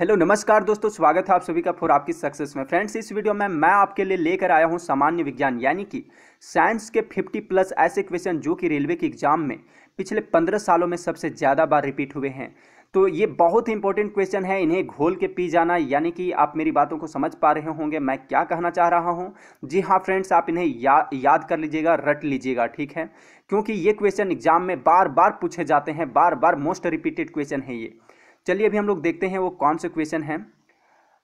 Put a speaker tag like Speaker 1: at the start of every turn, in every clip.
Speaker 1: hello नमस्कार दोस्तों स्वागत है आप सभी का फॉर आपकी सक्सेस में फ्रेंड्स इस वीडियो में मैं आपके लिए लेकर आया हूं सामान्य विज्ञान यानी कि साइंस के 50 प्लस ऐसे क्वेश्चन जो कि रेलवे के एग्जाम में पिछले 15 सालों में सबसे ज़्यादा बार रिपीट हुए हैं तो ये बहुत ही इंपॉर्टेंट क्वेश्चन है इन्हें घोल के पी जाना यानी कि आप मेरी बातों को समझ पा रहे होंगे मैं क्या कहना चाह रहा हूँ जी हाँ फ्रेंड्स आप इन्हें या, याद कर लीजिएगा रट लीजिएगा ठीक है क्योंकि ये क्वेश्चन एग्जाम में बार बार पूछे जाते हैं बार बार मोस्ट रिपीटेड क्वेश्चन है ये चलिए अभी हम लोग देखते हैं वो कौन से क्वेश्चन हैं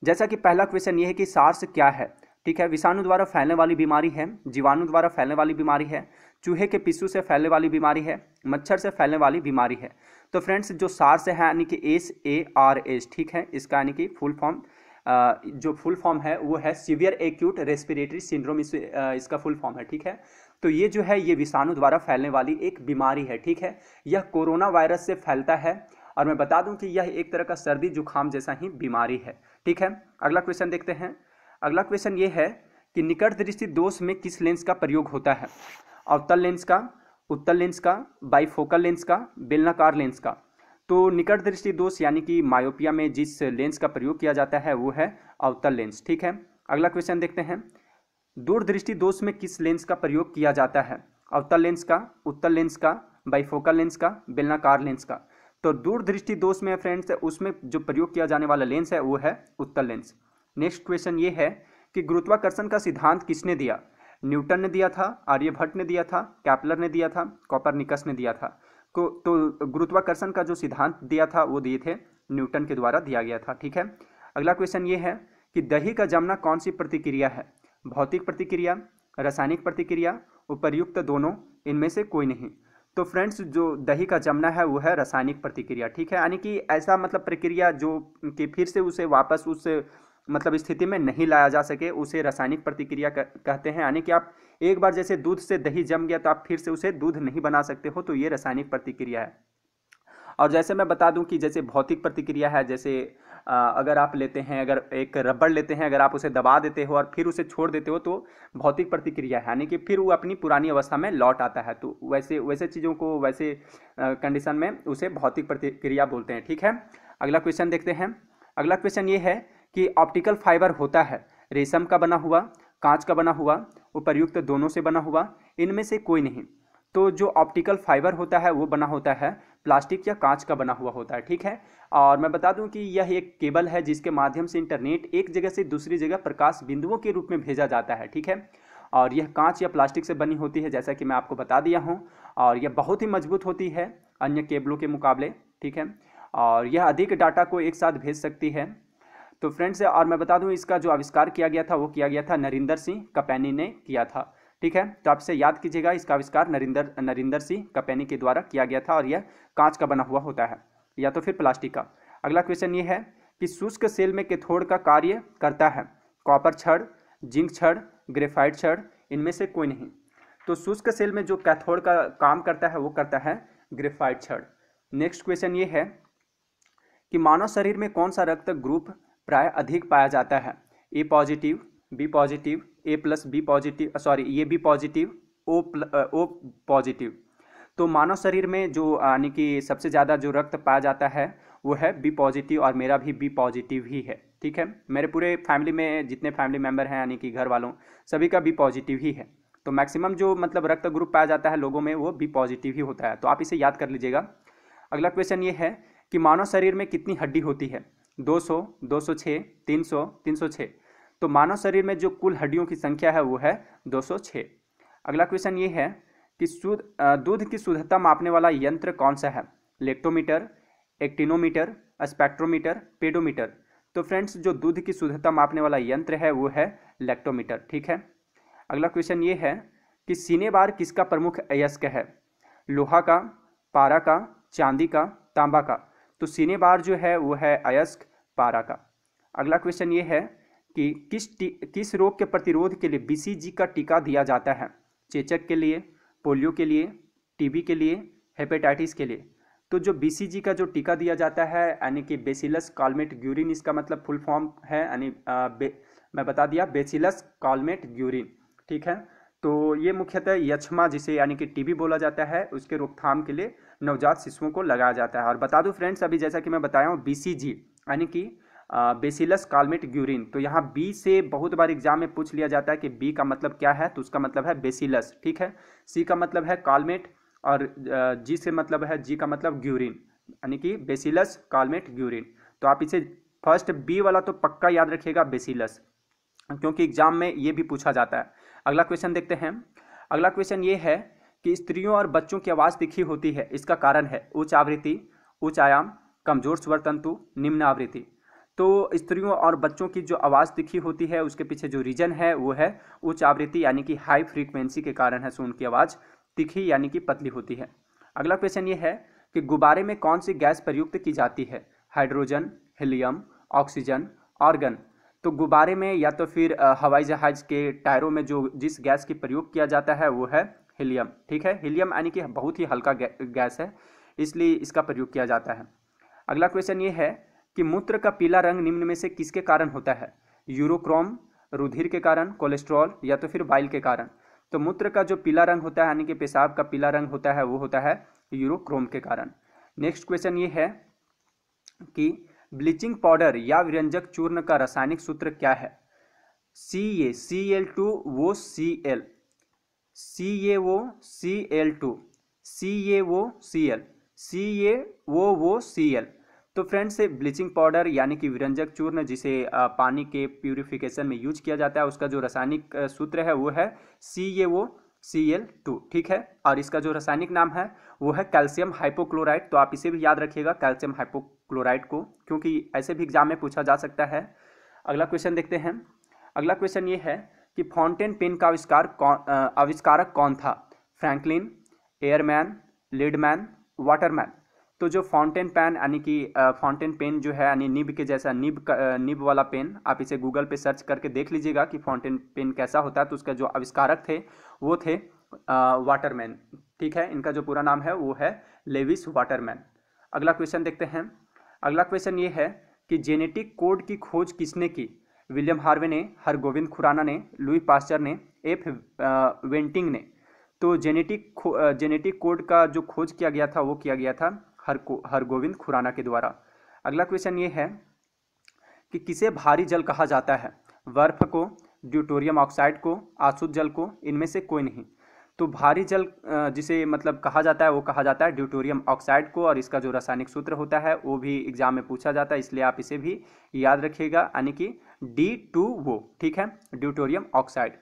Speaker 1: जैसा कि पहला क्वेश्चन ये है कि सार्स क्या है ठीक है विषाणु द्वारा फैलने वाली बीमारी है जीवाणु द्वारा फैलने वाली बीमारी है चूहे के पिस्सू से फैलने वाली बीमारी है मच्छर से फैलने वाली बीमारी है तो फ्रेंड्स जो सार्स है यानी कि एस ए आर एस ठीक है इसका यानी कि फुल फॉर्म जो फुल फॉर्म है वो है सीवियर एक्यूट रेस्पिरेटरी सिंड्रोम इस, इसका फुल फॉर्म है ठीक है तो ये जो है ये विषाणु द्वारा फैलने वाली एक बीमारी है ठीक है यह कोरोना वायरस से फैलता है और मैं बता दूं कि यह एक तरह का सर्दी जुकाम जैसा ही बीमारी है ठीक है अगला क्वेश्चन देखते हैं अगला क्वेश्चन ये है कि निकट दृष्टि दोष में किस लेंस का प्रयोग होता है अवतल लेंस का उत्तल लेंस का बाईफोकल लेंस का बेलनाकार लेंस का तो निकट दृष्टि दोष यानी कि मायोपिया में जिस लेंस का प्रयोग किया जाता है वो है अवतल लेंस ठीक है अगला क्वेश्चन देखते हैं दूरदृष्टि दोष में किस लेंस का प्रयोग किया जाता है अवतल लेंस का उत्तल लेंस का बाईफोकल लेंस का बेलनाकार लेंस का तो दूरदृष्टि दोष में फ्रेंड्स उसमें जो प्रयोग किया जाने वाला लेंस है वो है उत्तर लेंस नेक्स्ट क्वेश्चन ये है कि गुरुत्वाकर्षण का सिद्धांत किसने दिया न्यूटन ने दिया था आर्यभट्ट ने दिया था कैपलर ने दिया था कॉपर निकस ने दिया था को तो गुरुत्वाकर्षण का जो सिद्धांत दिया था वो दिए थे न्यूटन के द्वारा दिया गया था ठीक है अगला क्वेश्चन ये है कि दही का जमना कौन सी प्रतिक्रिया है भौतिक प्रतिक्रिया रासायनिक प्रतिक्रिया उपयुक्त दोनों इनमें से कोई नहीं तो फ्रेंड्स जो दही का जमना है वो है रासायनिक प्रतिक्रिया ठीक है यानी कि ऐसा मतलब प्रक्रिया जो कि फिर से उसे वापस उस मतलब स्थिति में नहीं लाया जा सके उसे रासायनिक प्रतिक्रिया कहते हैं यानी कि आप एक बार जैसे दूध से दही जम गया तो आप फिर से उसे दूध नहीं बना सकते हो तो ये रासायनिक प्रतिक्रिया है और जैसे मैं बता दूं कि जैसे भौतिक प्रतिक्रिया है जैसे अगर आप लेते हैं अगर एक रबड़ लेते हैं अगर आप उसे दबा देते हो और फिर उसे छोड़ देते हो तो भौतिक प्रतिक्रिया है यानी कि फिर वो अपनी पुरानी अवस्था में लौट आता है तो वैसे वैसे चीज़ों को वैसे कंडीशन में उसे भौतिक प्रतिक्रिया बोलते हैं ठीक है अगला क्वेश्चन देखते हैं अगला क्वेश्चन ये है कि ऑप्टिकल फाइबर होता है रेशम का बना हुआ कांच का बना हुआ उपर्युक्त दोनों से बना हुआ इनमें से कोई नहीं तो जो ऑप्टिकल फाइबर होता है वो बना होता है प्लास्टिक या कांच का बना हुआ होता है ठीक है और मैं बता दूं कि यह एक केबल है जिसके माध्यम से इंटरनेट एक जगह से दूसरी जगह प्रकाश बिंदुओं के रूप में भेजा जाता है ठीक है और यह कांच या प्लास्टिक से बनी होती है जैसा कि मैं आपको बता दिया हूँ और यह बहुत ही मजबूत होती है अन्य केबलों के मुकाबले ठीक है और यह अधिक डाटा को एक साथ भेज सकती है तो फ्रेंड्स और मैं बता दूं इसका जो आविष्कार किया गया था वो किया गया था नरिंदर सिंह कपैनी ने किया था ठीक है तो आप इसे याद कीजिएगा इसका आविष्कार नरिंदर नरिंदर सिंह कपैनी के द्वारा किया गया था और यह कांच का बना हुआ होता है या तो फिर प्लास्टिक का अगला क्वेश्चन ये है कि शुष्क सेल में कैथोड का कार्य करता है कॉपर छड़ जिंक छड़ ग्रेफाइट छड़ इनमें से कोई नहीं तो शुष्क सेल में जो कैथोड का काम करता है वो करता है ग्रेफाइट छड़ नेक्स्ट क्वेश्चन ये है कि मानव शरीर में कौन सा रक्त ग्रुप प्राय अधिक पाया जाता है A positive B positive A plus B positive sorry ये B positive O O positive तो मानव शरीर में जो uh, यानी कि सबसे ज़्यादा जो रक्त पाया जाता है वो है बी पॉजिटिव और मेरा भी बी पॉजिटिव ही है ठीक है मेरे पूरे फैमिली में जितने फैमिली मेम्बर हैं यानी कि घर वालों सभी का बी पॉजिटिव ही है तो मैक्सिमम जो मतलब रक्त ग्रुप पाया जाता है लोगों में वो बी पॉजिटिव ही होता है तो आप इसे याद कर लीजिएगा अगला क्वेश्चन ये है कि मानव शरीर में कितनी हड्डी होती है 200, 206, 300, 306 तो मानव शरीर में जो कुल हड्डियों की संख्या है वो है 206 अगला क्वेश्चन ये है कि शुद्ध दूध की शुद्धता मापने वाला यंत्र कौन सा है लेक्टोमीटर एक्टिनोमीटर स्पेक्ट्रोमीटर पेडोमीटर तो फ्रेंड्स जो दूध की शुद्धता मापने वाला यंत्र है वो है लेक्टोमीटर ठीक है अगला क्वेश्चन ये है कि सीने बार किसका प्रमुख अयस्क है लोहा का पारा का चांदी का तांबा का तो सीने बार जो है वो है अयस्क पारा का अगला क्वेश्चन ये है कि किस किस रोग के प्रतिरोध के लिए बी का टीका दिया जाता है चेचक के लिए पोलियो के लिए टीबी के लिए हेपेटाइटिस के लिए तो जो बी का जो टीका दिया जाता है यानी कि बेसिलस कॉलमेट ग्यूरिन इसका मतलब फुल फॉर्म है यानी मैं बता दिया बेसिलस कॉलमेट ग्यूरिन ठीक है तो ये मुख्यतः यक्षमा जिसे यानी कि टीबी बोला जाता है उसके रोकथाम के लिए नवजात शिशुओं को लगाया जाता है और बता दूं फ्रेंड्स अभी जैसा कि मैं बताया हूँ बी यानी कि बेसिलस कालमेट ग्यूरिन तो यहाँ बी से बहुत बार एग्जाम में पूछ लिया जाता है कि बी का मतलब क्या है तो उसका मतलब है बेसिलस ठीक है सी का मतलब है कालमेट और जी से मतलब है जी का मतलब ग्यूरिन यानी कि बेसिलस कालमेट ग्यूरिन तो आप इसे फर्स्ट बी वाला तो पक्का याद रखिएगा बेसिलस क्योंकि एग्जाम में ये भी पूछा जाता है अगला क्वेश्चन देखते हैं अगला क्वेश्चन ये है कि स्त्रियों और बच्चों की आवाज़ तिखी होती है इसका कारण है उच्च आवृत्ति उच्च आयाम कमजोर स्वर तंतु निम्न आवृत्ति तो स्त्रियों और बच्चों की जो आवाज़ तिखी होती है उसके पीछे जो रीजन है वो है उच्च आवृत्ति यानी कि हाई फ्रीक्वेंसी के कारण है सो उनकी आवाज़ तिखी यानी कि पतली होती है अगला क्वेश्चन ये है कि गुब्बारे में कौन सी गैस प्रयुक्त की जाती है हाइड्रोजन हीलियम ऑक्सीजन ऑर्गन तो गुब्बारे में या तो फिर हवाई जहाज के टायरों में जो जिस गैस की प्रयोग किया जाता है वो है हीलियम ठीक है हीलियम यानी कि बहुत ही हल्का गैस है इसलिए इसका प्रयोग किया जाता है अगला क्वेश्चन ये है कि मूत्र का पीला रंग निम्न में से किसके कारण होता है यूरोक्रोम रुधिर के कारण कोलेस्ट्रॉल या तो फिर बाइल के कारण तो मूत्र का जो पीला रंग होता है यानी कि पेशाब का पीला रंग होता है वो होता है यूरोक्रोम के कारण नेक्स्ट क्वेश्चन ये है कि ब्लीचिंग पाउडर या व्यंजक चूर्ण का रासायनिक सूत्र क्या है सी ए सी एल टू वो सी एल सी ए वो C L two C A वो सी एल सी ए वो वो सी एल तो फ्रेंड्स ब्लीचिंग पाउडर यानी कि विरंजक चूर्ण जिसे पानी के प्यूरिफिकेशन में यूज किया जाता है उसका जो रासायनिक सूत्र है वो है सी ए ओ सी एल टू ठीक है और इसका जो रासायनिक नाम है वो है कैल्शियम हाइपोक्लोराइड तो आप इसे भी याद रखिएगा कैल्शियम हाइपोक्लोराइड को क्योंकि ऐसे भी एग्जाम में पूछा जा सकता है अगला क्वेश्चन देखते हैं अगला क्वेश्चन ये है कि फाउंटेन पेन का आविष्कार कौन आविष्कारक कौन था फ्रैंकलिन एयरमैन लीडमैन वाटरमैन तो जो फाउंटेन पेन यानी कि फाउंटेन पेन जो है यानी निब के जैसा निब निब वाला पेन आप इसे गूगल पे सर्च करके देख लीजिएगा कि फाउंटेन पेन कैसा होता है तो उसका जो आविष्कारक थे वो थे वाटरमैन ठीक है इनका जो पूरा नाम है वो है लेविस वाटरमैन अगला क्वेश्चन देखते हैं अगला क्वेश्चन ये है कि जेनेटिक कोड की खोज किसने की विलियम हार्वे ने हरगोविंद खुराना ने लुई पास्चर ने एफ वेंटिंग ने तो जेनेटिक जेनेटिक कोड का जो खोज किया गया था वो किया गया था हर हरगोविंद खुराना के द्वारा अगला क्वेश्चन ये है कि किसे भारी जल कहा जाता है बर्फ को ड्यूटोरियम ऑक्साइड को आसुद जल को इनमें से कोई नहीं तो भारी जल जिसे मतलब कहा जाता है वो कहा जाता है ड्यूटोरियम ऑक्साइड को और इसका जो रासायनिक सूत्र होता है वो भी एग्जाम में पूछा जाता है इसलिए आप इसे भी याद रखिएगा यानी कि डी टू वो ठीक है ड्यूटोरियम ऑक्साइड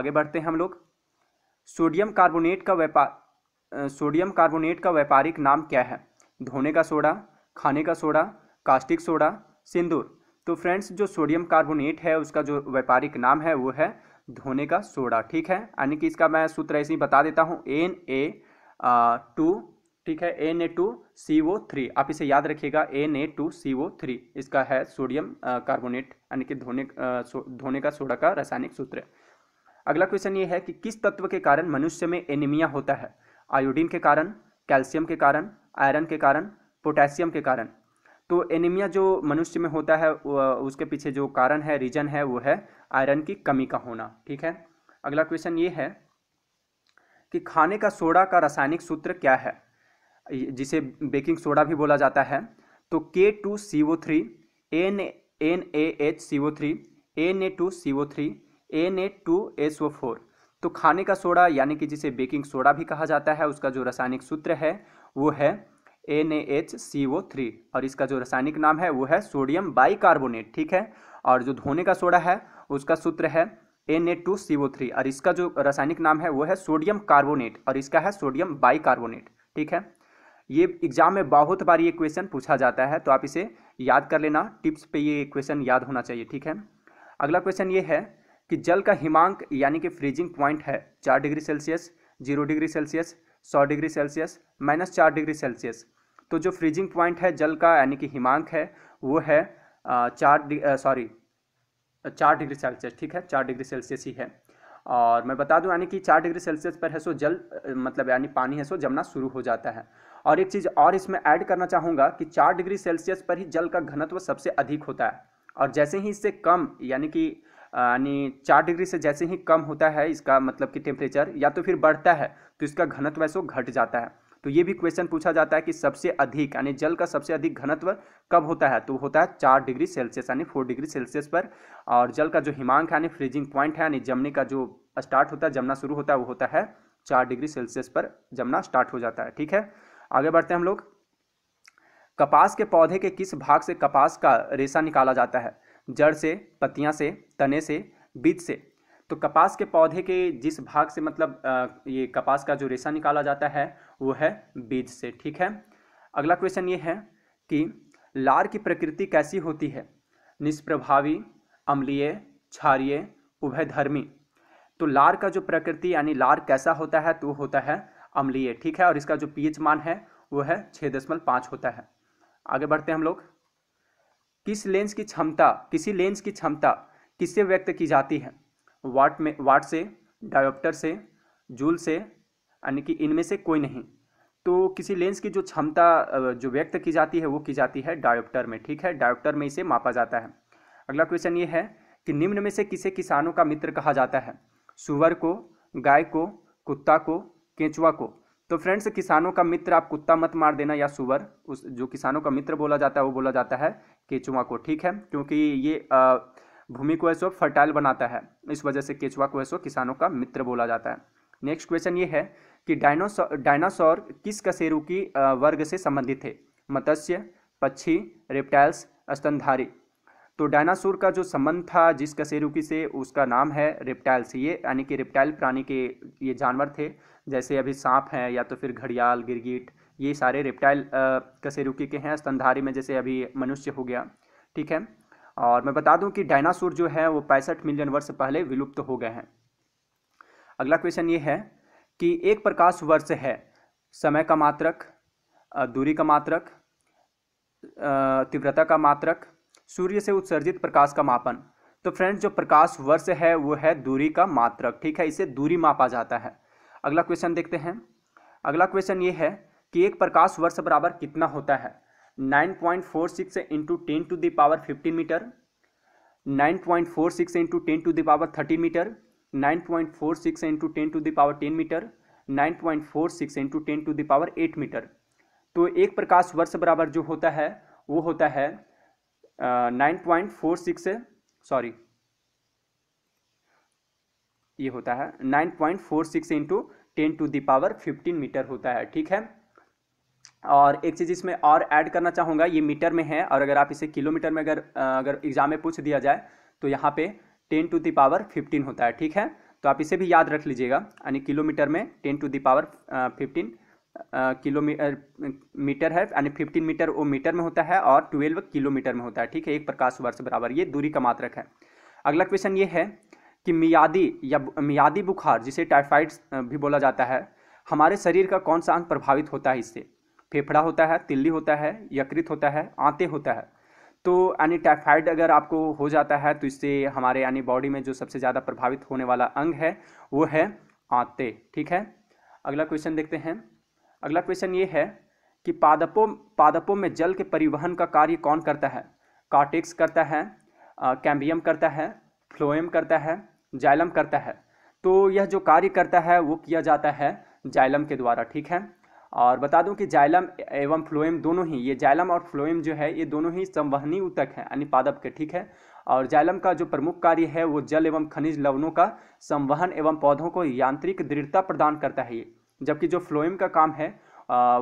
Speaker 1: आगे बढ़ते हैं हम लोग सोडियम कार्बोनेट का व्यापार सोडियम कार्बोनेट का व्यापारिक नाम क्या है धोने का सोडा खाने का सोडा कास्टिक सोडा सिंदूर तो फ्रेंड्स जो सोडियम कार्बोनेट है उसका जो व्यापारिक नाम है वो है धोने का सोडा ठीक है यानी कि इसका मैं सूत्र ऐसे ही बता देता हूँ एन ए टू ठीक है N A two C O three आप इसे याद रखिएगा N A two C O three इसका है सोडियम कार्बोनेट यानी कि धोने धोने का सोडा का रासायनिक सूत्र अगला क्वेश्चन ये है कि किस तत्व के कारण मनुष्य में एनीमिया होता है आयोडीन के कारण कैल्शियम के कारण आयरन के कारण पोटेशियम के कारण तो एनीमिया जो मनुष्य में होता है उसके पीछे जो कारण है रीजन है वो है आयरन की कमी का होना ठीक है अगला क्वेश्चन ये है कि खाने का सोडा का रासायनिक सूत्र क्या है जिसे बेकिंग सोडा भी बोला जाता है तो K two C O three N N A H C O three N A two C O three N A two S O four तो खाने का सोडा यानी कि जिसे बेकिंग सोडा भी कहा जाता है उसका जो रासायनिक सूत्र है वो है N A H C O three और इसका जो रासायनिक नाम है वो है सोडियम बाइकार्बोनेट ठीक है और जो धोने का सोडा है उसका सूत्र है N A two C O three और इसका जो रासायनिक नाम है वो है सोडियम कार्बोनेट और इसका है सोडियम बाइकार्बोनेट ठीक है ये एग्जाम में बहुत बार ये क्वेश्चन पूछा जाता है तो आप इसे याद कर लेना टिप्स पे ये क्वेश्चन याद होना चाहिए ठीक है अगला क्वेश्चन ये है कि जल का हिमांक यानी कि फ्रीजिंग पॉइंट है चार degree Celsius zero degree Celsius सौ डिग्री सेल्सियस माइनस चार डिग्री सेल्सियस तो जो फ्रीजिंग पॉइंट है जल का यानी कि हिमांक है वो है चार सॉरी चार डिग्री सेल्सियस ठीक है चार डिग्री सेल्सियस ही है और मैं बता दूं यानी कि चार डिग्री सेल्सियस पर है सो जल मतलब यानी पानी है सो जमना शुरू हो जाता है और एक चीज़ और इसमें ऐड करना चाहूँगा कि चार डिग्री सेल्सियस पर ही जल का घनत्व सबसे अधिक होता है और जैसे ही इससे कम यानी कि यानी चार डिग्री से जैसे ही कम होता है इसका मतलब कि टेम्परेचर या तो फिर बढ़ता है तो इसका घनत्व वैसे घट जाता है तो ये भी क्वेश्चन पूछा जाता है कि सबसे अधिक यानी जल का सबसे अधिक घनत्व कब होता है तो होता है चार डिग्री सेल्सियस यानी फोर डिग्री सेल्सियस पर और जल का जो हिमांक यानी फ्रीजिंग पॉइंट है यानी जमने का जो स्टार्ट होता है जमना शुरू होता है वो होता है चार डिग्री सेल्सियस पर जमना स्टार्ट हो जाता है ठीक है आगे बढ़ते हैं हम लोग कपास के पौधे के किस भाग से कपास का रेशा निकाला जाता है जड़ से पत्तियाँ से तने से बीज से तो कपास के पौधे के जिस भाग से मतलब ये कपास का जो रेशा निकाला जाता है वो है बीज से ठीक है अगला क्वेश्चन ये है कि लार की प्रकृति कैसी होती है निष्प्रभावी अम्लीय उभय उभयधर्मी तो लार का जो प्रकृति यानी लार कैसा होता है तो होता है अम्लीय ठीक है और इसका जो पीएच मान है वो है छः दशमलव पाँच होता है आगे बढ़ते हैं हम लोग किस लेंस की क्षमता किसी लेंस की क्षमता किससे व्यक्त की जाती है वाट में वाट से डायोप्टर से जूल से यानी कि इनमें से कोई नहीं तो किसी लेंस की जो क्षमता जो व्यक्त की जाती है वो की जाती है डायोप्टर में ठीक है डायोप्टर में इसे मापा जाता है अगला क्वेश्चन ये है कि निम्न में से किसे किसानों का मित्र कहा जाता है सुअर को गाय को कुत्ता को केंचुआ को तो फ्रेंड्स किसानों का मित्र आप कुत्ता मत मार देना या सुअर उस जो किसानों का मित्र बोला जाता है वो बोला जाता है केचुआ को ठीक है क्योंकि ये भूमि को ऐसो फर्टाइल बनाता है इस वजह से केचुआ को ऐसो किसानों का मित्र बोला जाता है नेक्स्ट क्वेश्चन ये है कि डायनासोर डायनासोर किस कसेरु की वर्ग से संबंधित थे मत्स्य पक्षी रेप्टाइल्स स्तनधारी तो डायनासोर का जो संबंध था जिस कसेरू की से उसका नाम है रेप्टाइल्स ये यानी कि रेप्टाइल प्राणी के ये जानवर थे जैसे अभी सांप हैं या तो फिर घड़ियाल गिरगिट ये सारे रेप्टाइल कसेरुकी के हैं स्तनधारी में जैसे अभी मनुष्य हो गया ठीक है और मैं बता दूं कि डायनासोर जो है वो पैंसठ मिलियन वर्ष पहले विलुप्त हो गए हैं अगला क्वेश्चन ये है कि एक प्रकाश वर्ष है समय का मात्रक दूरी का मात्रक तीव्रता का मात्रक सूर्य से उत्सर्जित प्रकाश का मापन तो फ्रेंड्स जो प्रकाश वर्ष है वो है दूरी का मात्रक ठीक है इसे दूरी मापा जाता है अगला क्वेश्चन देखते हैं अगला क्वेश्चन ये है कि एक प्रकाश वर्ष बराबर कितना होता है 9.46 point four six into ten to the power fifteen metre 9.46 point four six into ten to the power thirty metre 9.46 point four six into ten to the power ten metre 9.46 point four six into ten to the power eight metre तो एक प्रकाश वर्ष बराबर जो होता है वो होता है nine point four six sorry ये होता है nine point four six into ten to the power fifteen metre होता है ठीक है और एक चीज़ इसमें और ऐड करना चाहूँगा ये मीटर में है और अगर आप इसे किलोमीटर में अगर अगर एग्ज़ाम में पूछ दिया जाए तो यहाँ पे ten to the power fifteen होता है ठीक है तो आप इसे भी याद रख लीजिएगा यानी किलोमीटर में ten to the power fifteen kilometre metre है यानी फिफ्टीन मीटर वो मीटर में होता है और ट्वेल्व किलोमीटर में होता है ठीक है एक प्रकाश वर्ष बराबर ये दूरी का मात्रक है अगला क्वेश्चन ये है कि मियादी या मियादी बुखार जिसे टाइफाइड भी बोला जाता है हमारे शरीर का कौन सा अंग प्रभावित होता है इससे फेफड़ा होता है तिल्ली होता है यकृत होता है आते होता है तो यानी टाइफाइड अगर आपको हो जाता है तो इससे हमारे यानी बॉडी में जो सबसे ज़्यादा प्रभावित होने वाला अंग है वो है आते ठीक है अगला क्वेश्चन देखते हैं अगला क्वेश्चन ये है कि पादपों पादपों में जल के परिवहन का कार्य कौन करता है कार्टिक्स करता है कैम्बियम करता है फ्लोएम करता है जाइलम करता है तो यह जो कार्य करता है वो किया जाता है जाइलम के द्वारा ठीक है और बता दूं कि जाइलम एवं फ्लोएम दोनों ही ये जाइलम और फ्लोएम जो है ये दोनों ही संवहनी उतक हैं पादप के ठीक है और जाइलम का जो प्रमुख कार्य है वो जल एवं खनिज लवणों का संवहन एवं पौधों को यांत्रिक दृढ़ता प्रदान करता है ये जबकि जो फ्लोएम का काम है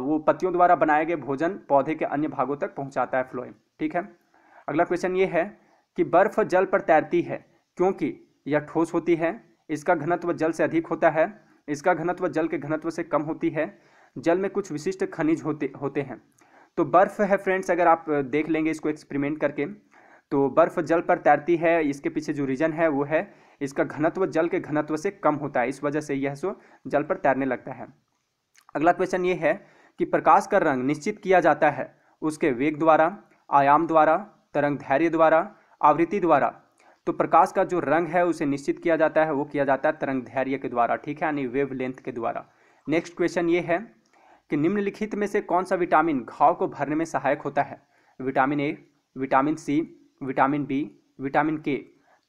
Speaker 1: वो पत्तियों द्वारा बनाए गए भोजन पौधे के अन्य भागों तक पहुँचाता है फ्लोएम ठीक है अगला क्वेश्चन ये है कि बर्फ जल पर तैरती है क्योंकि यह ठोस होती है इसका घनत्व जल से अधिक होता है इसका घनत्व जल के घनत्व से कम होती है जल में कुछ विशिष्ट खनिज होते होते हैं तो बर्फ़ है फ्रेंड्स अगर आप देख लेंगे इसको एक्सपेरिमेंट करके तो बर्फ़ जल पर तैरती है इसके पीछे जो रीज़न है वो है इसका घनत्व जल के घनत्व से कम होता है इस वजह से यह सो जल पर तैरने लगता है अगला क्वेश्चन ये है कि प्रकाश का रंग निश्चित किया जाता है उसके वेग द्वारा आयाम द्वारा तरंग धैर्य द्वारा आवृत्ति द्वारा तो प्रकाश का जो रंग है उसे निश्चित किया जाता है वो किया जाता है तरंग धैर्य के द्वारा ठीक है यानी वेव लेंथ के द्वारा नेक्स्ट क्वेश्चन ये है कि निम्नलिखित में से कौन सा विटामिन घाव को भरने में सहायक होता है vitamin A vitamin C vitamin B vitamin K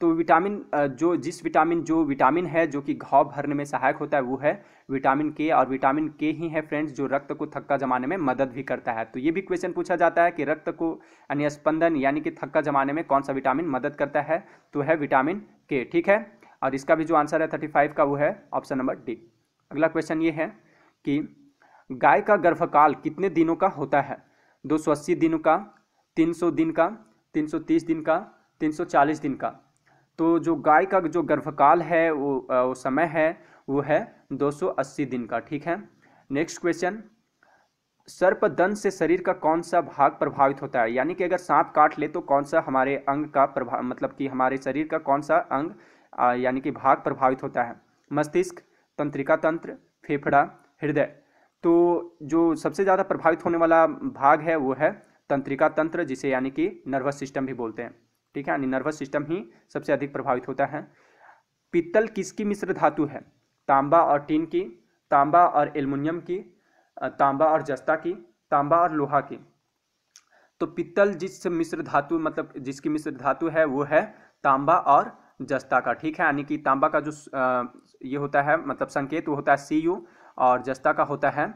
Speaker 1: तो विटामिन जो जिस विटामिन जो विटामिन है जो कि घाव भरने में सहायक होता है वो है विटामिन के और विटामिन के ही है फ्रेंड्स जो रक्त को थक्का जमाने में मदद भी करता है तो ये भी क्वेश्चन पूछा जाता है कि रक्त को यानी स्पंदन यानी कि थक्का जमाने में कौन सा विटामिन मदद करता है तो है विटामिन के ठीक है और इसका भी जो आंसर है थर्टी फाइव का वो है ऑप्शन नंबर डी अगला क्वेश्चन ये है कि गाय का गर्भकाल कितने दिनों का होता है 280 दिनों का 300 दिन का 330 दिन का 340 दिन का तो जो गाय का जो गर्भकाल है वो, वो समय है वो है 280 दिन का ठीक है नेक्स्ट क्वेश्चन सर्पदंश से शरीर का कौन सा भाग प्रभावित होता है यानी कि अगर सांप काट ले तो कौन सा हमारे अंग का प्रभाव मतलब कि हमारे शरीर का कौन सा अंग यानी कि भाग प्रभावित होता है मस्तिष्क तंत्रिका तंत्र फेफड़ा हृदय तो जो सबसे ज़्यादा प्रभावित होने वाला भाग है वो है तंत्रिका तंत्र जिसे यानी कि नर्वस सिस्टम भी बोलते हैं ठीक है यानी नर्वस सिस्टम ही सबसे अधिक प्रभावित होता है पित्तल किसकी मिश्र धातु है तांबा और टीन की तांबा और एल्युमिनियम की तांबा और जस्ता की तांबा और लोहा की तो पित्तल जिस मिश्र धातु मतलब जिसकी मिश्र धातु है वो है तांबा और जस्ता का ठीक है यानी कि तांबा का जो ये होता है मतलब संकेत वो होता है सी यू और जस्ता का होता है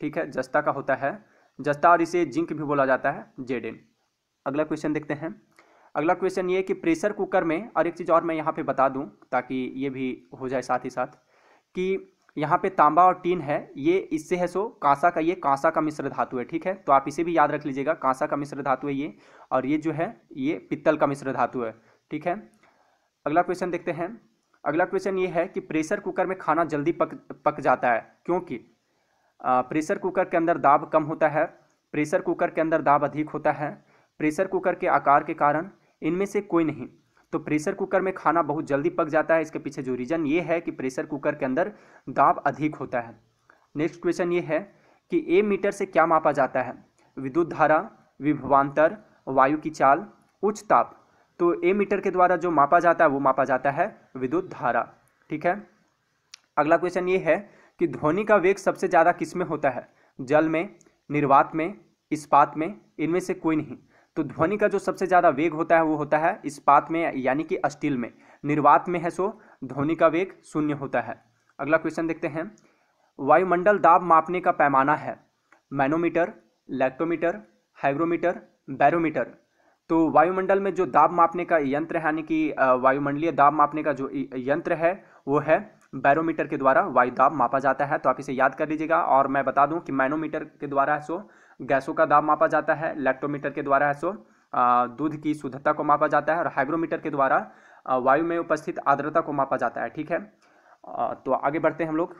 Speaker 1: ठीक है जस्ता का होता है जस्ता और इसे जिंक भी बोला जाता है जेडेन अगला क्वेश्चन देखते हैं अगला क्वेश्चन ये कि प्रेशर कुकर में और एक चीज़ और मैं यहाँ पे बता दूँ ताकि ये भी हो जाए साथ ही साथ कि यहाँ पे तांबा और टीन है ये इससे है सो कांसा का ये कांसा का मिश्र धातु है ठीक है तो आप इसे भी याद रख लीजिएगा कांसा का मिश्र धातु है ये और ये जो है ये पित्तल का मिश्र धातु है ठीक है अगला क्वेश्चन देखते हैं अगला क्वेश्चन ये है कि प्रेशर कुकर में खाना जल्दी पक पक जाता है क्योंकि प्रेशर कुकर के अंदर दाब कम होता है प्रेशर कुकर के अंदर दाब अधिक होता है प्रेशर कुकर के आकार के कारण इनमें से कोई नहीं तो प्रेशर कुकर में खाना बहुत जल्दी पक जाता है इसके पीछे जो रीज़न ये है कि प्रेशर कुकर के अंदर दाब अधिक होता है नेक्स्ट क्वेश्चन ये है कि ए मीटर से क्या मापा जाता है विद्युत धारा विभवान्तर वायु की चाल उच्च ताप तो ए मीटर के द्वारा जो मापा जाता है वो मापा जाता है विद्युत धारा ठीक है अगला क्वेश्चन ये है कि ध्वनि का वेग सबसे ज़्यादा किस में होता है जल में निर्वात में इस्पात में इनमें से कोई नहीं तो ध्वनि का जो सबसे ज़्यादा वेग होता है वो होता है इस्पात में यानी कि स्टील में निर्वात में है सो ध्वनि का वेग शून्य होता है अगला क्वेश्चन देखते हैं वायुमंडल दाब मापने का पैमाना है मैनोमीटर लैक्टोमीटर हाइग्रोमीटर बैरोमीटर तो वायुमंडल में जो दाब मापने का यंत्र है यानी कि वायुमंडलीय दाब मापने का जो यंत्र है वो है बैरोमीटर के द्वारा वायु दाब मापा जाता है तो आप इसे याद कर लीजिएगा और मैं बता दूं कि मैनोमीटर के द्वारा है सो गैसों का दाब मापा जाता है लैक्टोमीटर के द्वारा है सो दूध की शुद्धता को मापा जाता है और हाइग्रोमीटर के द्वारा वायु में उपस्थित आर्द्रता को मापा जाता है ठीक है तो आगे बढ़ते हैं हम लोग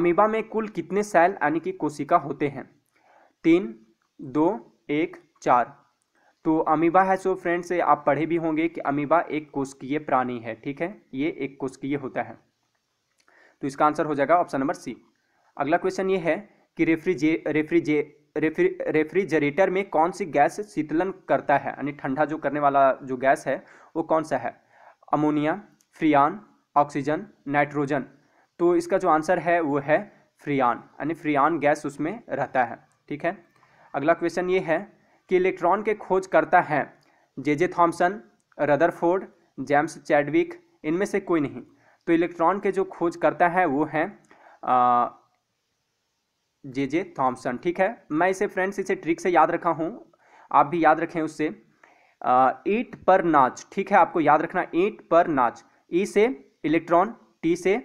Speaker 1: अमीबा में कुल कितने सेल यानी कि कोशिका होते हैं तीन दो एक चार तो अमीबा है सो फ्रेंड्स आप पढ़े भी होंगे कि अमीबा एक कोशकीय प्राणी है ठीक है ये एक कोशकीय होता है तो इसका आंसर हो जाएगा ऑप्शन नंबर सी अगला क्वेश्चन ये है कि रेफ्रिजे रेफ्रिजे रेफ्रि रेफ्रिजरेटर में कौन सी गैस शीतलन करता है यानी ठंडा जो करने वाला जो गैस है वो कौन सा है अमोनिया फ्रियान ऑक्सीजन नाइट्रोजन तो इसका जो आंसर है वो है फ्रियान यानी फ्रियान गैस उसमें रहता है ठीक है अगला क्वेश्चन ये है कि इलेक्ट्रॉन के खोज करता है J J Thomson Rutherford James Chadwick इनमें से कोई नहीं तो इलेक्ट्रॉन के जो खोज करता है वो है जे जे थॉम्सन ठीक है मैं इसे फ्रेंड्स इसे ट्रिक से याद रखा हूँ आप भी याद रखें उससे ईट पर नाच ठीक है आपको याद रखना ईट पर नाच ई e से इलेक्ट्रॉन टी से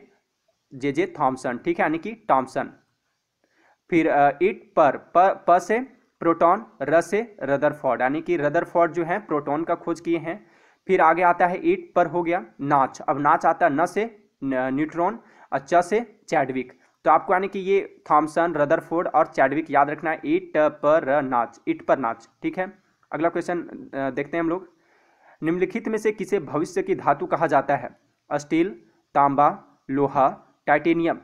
Speaker 1: जे जे थॉम्सन ठीक है यानी कि टॉम्सन फिर ईट पर पर प से प्रोटॉन र से रदरफॉर्ड यानी कि रदरफॉर्ड जो है प्रोटॉन का खोज किए हैं फिर आगे आता है ईट पर हो गया नाच अब नाच आता है न से न्यूट्रॉन और च से चैडविक तो आपको यानी कि ये थॉमसन रदरफोर्ड और चैडविक याद रखना है ईट पर नाच ईट पर नाच ठीक है अगला क्वेश्चन देखते हैं हम लोग निम्नलिखित में से किसे भविष्य की धातु कहा जाता है स्टील तांबा लोहा टाइटेनियम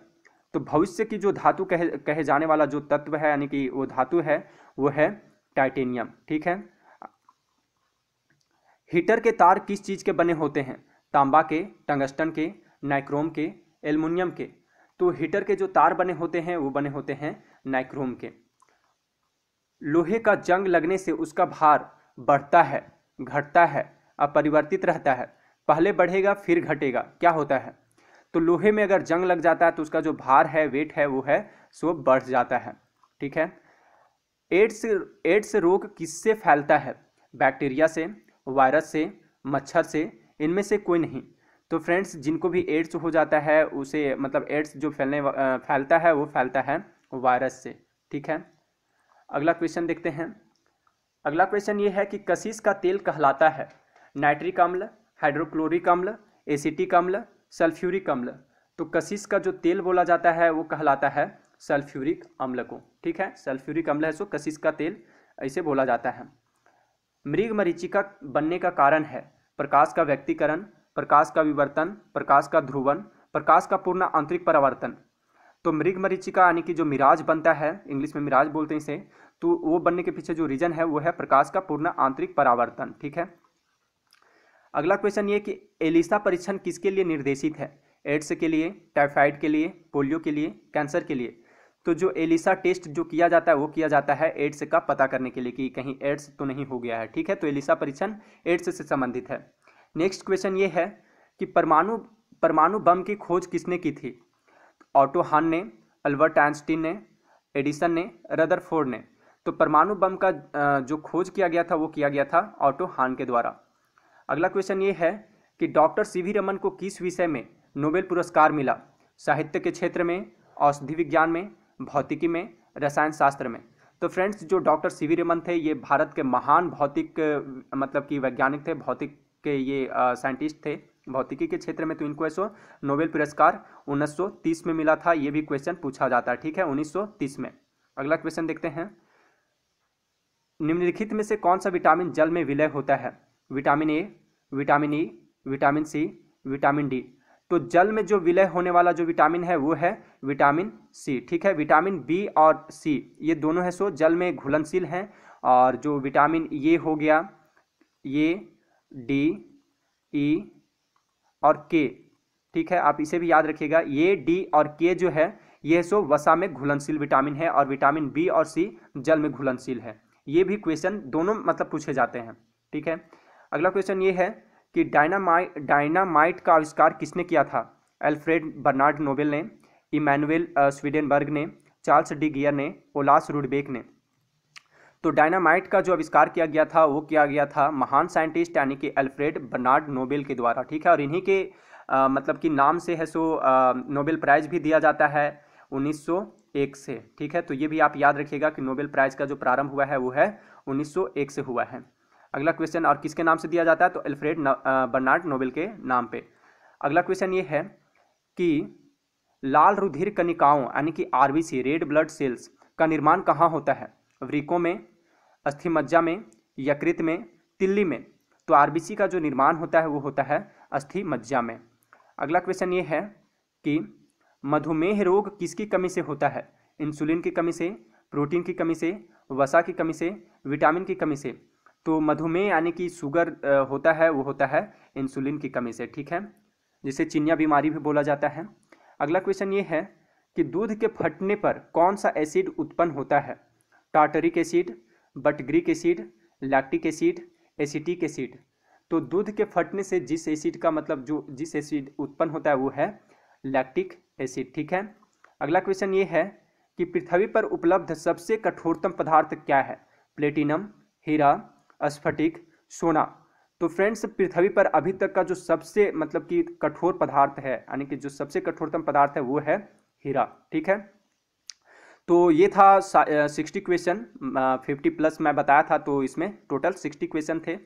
Speaker 1: तो भविष्य की जो धातु कहे कहे जाने वाला जो तत्व है यानी कि वो धातु है वो है टाइटेनियम ठीक है हीटर के तार किस चीज़ के बने होते हैं तांबा के टंगस्टन के नाइक्रोम के एल्युमिनियम के तो हीटर के जो तार बने होते हैं वो बने होते हैं नाइक्रोम के लोहे का जंग लगने से उसका भार बढ़ता है घटता है अपरिवर्तित रहता है पहले बढ़ेगा फिर घटेगा क्या होता है तो लोहे में अगर जंग लग जाता है तो उसका जो भार है वेट है वो है सो बढ़ जाता है ठीक है एड्स एड्स रोग किससे फैलता है बैक्टीरिया से वायरस से मच्छर से इनमें से कोई नहीं तो फ्रेंड्स जिनको भी एड्स हो जाता है उसे मतलब एड्स जो फैलने फैलता है वो फैलता है वायरस से ठीक है अगला क्वेश्चन देखते हैं अगला क्वेश्चन ये है कि कशिश का तेल कहलाता है नाइट्रिक अम्ल हाइड्रोक्लोरिक अम्ल एसिटिक अम्ल सल्फ्यूरिक अम्ल तो कशिश का जो तेल बोला जाता है वो कहलाता है सल्फ्यूरिक अम्ल को ठीक है सल्फ्यूरिक अम्ल है सो कशिश का तेल ऐसे बोला जाता है मृग मरीचिका बनने का कारण है प्रकाश का व्यक्तिकरण प्रकाश का विवर्तन प्रकाश का ध्रुवन प्रकाश का पूर्ण आंतरिक परावर्तन तो मृग मरीचिका यानी कि जो मिराज बनता है इंग्लिश में मिराज बोलते हैं इसे तो वो बनने के पीछे जो रीजन है वो है प्रकाश का पूर्ण आंतरिक परावर्तन ठीक है अगला क्वेश्चन ये कि एलिसा परीक्षण किसके लिए निर्देशित है एड्स के लिए टाइफाइड के लिए पोलियो के लिए कैंसर के लिए तो जो एलिसा टेस्ट जो किया जाता है वो किया जाता है एड्स का पता करने के लिए कि कहीं एड्स तो नहीं हो गया है ठीक है तो एलिसा परीक्षण एड्स से संबंधित है नेक्स्ट क्वेश्चन ये है कि परमाणु परमाणु बम की खोज किसने की थी ऑटो हान ने अल्बर्ट आइंस्टीन ने एडिसन ने रदरफोर्ड ने तो परमाणु बम का जो खोज किया गया था वो किया गया था ऑटो हान के द्वारा अगला क्वेश्चन ये है कि डॉक्टर सी वी रमन को किस विषय में नोबेल पुरस्कार मिला साहित्य के क्षेत्र में औषधि विज्ञान में भौतिकी में रसायन शास्त्र में तो फ्रेंड्स जो डॉक्टर सी वी रमन थे ये भारत के महान भौतिक मतलब कि वैज्ञानिक थे भौतिक के ये साइंटिस्ट थे भौतिकी के क्षेत्र में तो इनको ऐसा नोबेल पुरस्कार 1930 में मिला था ये भी क्वेश्चन पूछा जाता है ठीक है 1930 में अगला क्वेश्चन देखते हैं निम्नलिखित में से कौन सा विटामिन जल में विलय होता है vitamin A vitamin E vitamin C vitamin D तो जल में जो विलय होने वाला जो विटामिन है वो है विटामिन सी ठीक है विटामिन बी और सी ये दोनों है सो जल में घुलनशील हैं और जो विटामिन ये हो गया ये डी ई और के ठीक है आप इसे भी याद रखिएगा ये डी और के जो है ये सो वसा में घुलनशील विटामिन है और विटामिन बी और सी जल में घुलनशील है ये भी क्वेश्चन दोनों मतलब पूछे जाते हैं ठीक है अगला क्वेश्चन ये है कि डायनामाइट डायनामाइट का आविष्कार किसने किया था एल्फ्रेड बर्नार्ड नोबेल ने इमैनुअल स्वीडनबर्ग ने चार्ल्स डी गियर ने ओलास रूडबेक ने तो डायनामाइट का जो आविष्कार किया गया था वो किया गया था महान साइंटिस्ट यानी कि एल्फ्रेड बर्नार्ड नोबेल के द्वारा ठीक है और इन्हीं के आ, मतलब कि नाम से है सो नोबेल प्राइज भी दिया जाता है एक से ठीक है तो ये भी आप याद रखिएगा कि नोबेल प्राइज का जो प्रारंभ हुआ है वो है 1901 से हुआ है अगला क्वेश्चन और किसके नाम से दिया जाता है तो एल्फ्रेड बर्नार्ड नोबेल के नाम पे अगला क्वेश्चन ये है कि लाल रुधिर कनिकाओं यानी कि आरबीसी रेड ब्लड सेल्स का निर्माण कहाँ होता है वृकों में अस्थिमज्जा में यकृत में तिल्ली में तो आरबीसी का जो निर्माण होता है वो होता है अस्थिमज्जा में अगला क्वेश्चन ये है कि मधुमेह रोग किसकी कमी से होता है इंसुलिन की कमी से प्रोटीन की कमी से वसा की कमी से विटामिन की कमी से तो मधुमेह यानी कि शुगर होता है वो होता है इंसुलिन की कमी से ठीक है जिसे चिनिया बीमारी भी बोला जाता है अगला क्वेश्चन ये है कि दूध के फटने पर कौन सा एसिड उत्पन्न होता है tartaric acid butyric acid lactic acid acetic acid तो दूध के फटने से जिस एसिड का मतलब जो जिस एसिड उत्पन्न होता है वो है लैक्टिक एसिड ठीक है अगला क्वेश्चन ये है कि पृथ्वी पर उपलब्ध सबसे कठोरतम पदार्थ क्या है प्लेटिनम हीरा स्फटिक सोना तो फ्रेंड्स पृथ्वी पर अभी तक का जो सबसे मतलब कि कठोर पदार्थ है यानी कि जो सबसे कठोरतम पदार्थ है वो है हीरा ठीक है तो ये था सिक्सटी क्वेश्चन फिफ्टी प्लस मैं बताया था तो इसमें टोटल सिक्सटी क्वेश्चन थे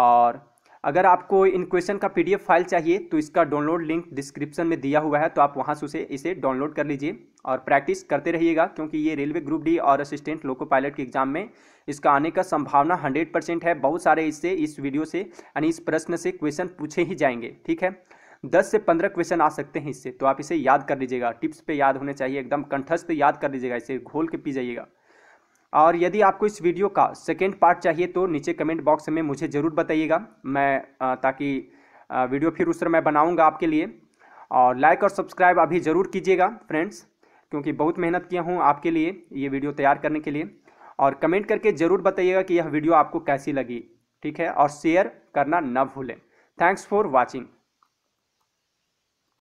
Speaker 1: और अगर आपको इन क्वेश्चन का पीडीएफ फाइल चाहिए तो इसका डाउनलोड लिंक डिस्क्रिप्शन में दिया हुआ है तो आप वहाँ से उसे इसे डाउनलोड कर लीजिए और प्रैक्टिस करते रहिएगा क्योंकि ये रेलवे ग्रुप डी और असिस्टेंट लोको पायलट के एग्जाम में इसका आने का संभावना हंड्रेड परसेंट है बहुत सारे इससे इस वीडियो से यानी इस प्रश्न से क्वेश्चन पूछे ही जाएंगे ठीक है दस से पंद्रह क्वेश्चन आ सकते हैं इससे तो आप इसे याद कर लीजिएगा टिप्स पर याद होने चाहिए एकदम कंठस्थ याद कर लीजिएगा इसे घोल के पी जाइएगा और यदि आपको इस वीडियो का सेकेंड पार्ट चाहिए तो नीचे कमेंट बॉक्स में मुझे ज़रूर बताइएगा मैं ताकि वीडियो फिर उस मैं बनाऊँगा आपके लिए और लाइक और सब्सक्राइब अभी ज़रूर कीजिएगा फ्रेंड्स क्योंकि बहुत मेहनत किया हूँ आपके लिए ये वीडियो तैयार करने के लिए और कमेंट करके ज़रूर बताइएगा कि यह वीडियो आपको कैसी लगी ठीक है और शेयर करना न भूलें थैंक्स फॉर वॉचिंग